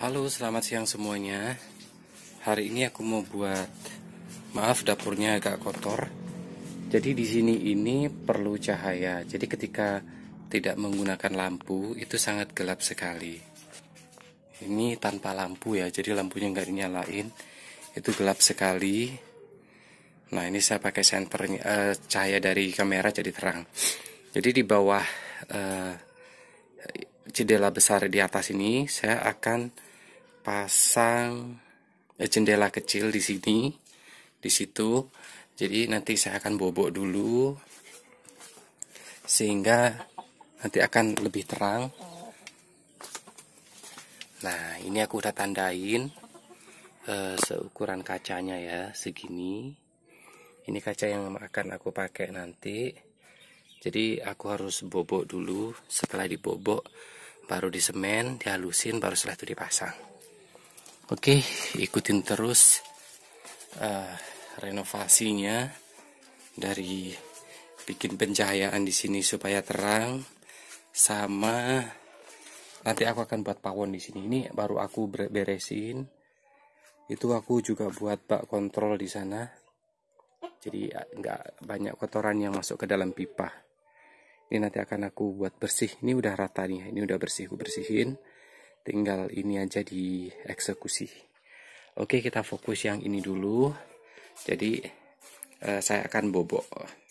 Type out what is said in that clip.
Halo, selamat siang semuanya. Hari ini aku mau buat maaf dapurnya agak kotor. Jadi di sini ini perlu cahaya. Jadi ketika tidak menggunakan lampu itu sangat gelap sekali. Ini tanpa lampu ya, jadi lampunya nggak dinyalain. Itu gelap sekali. Nah, ini saya pakai senternya uh, cahaya dari kamera jadi terang. Jadi di bawah uh, jendela besar di atas ini saya akan pasang eh, jendela kecil di sini di situ jadi nanti saya akan bobok dulu sehingga nanti akan lebih terang nah ini aku udah tandain uh, seukuran kacanya ya segini ini kaca yang akan aku pakai nanti jadi aku harus bobok dulu setelah dibobok baru disemen dihalusin baru setelah itu dipasang Oke, ikutin terus uh, renovasinya dari bikin pencahayaan di sini supaya terang sama nanti aku akan buat pawon di sini. Ini baru aku beresin. Itu aku juga buat bak kontrol di sana. Jadi nggak banyak kotoran yang masuk ke dalam pipa. Ini nanti akan aku buat bersih. Ini udah rata nih. Ya, ini udah bersih, aku bersihin tinggal ini aja di eksekusi oke kita fokus yang ini dulu jadi eh, saya akan bobok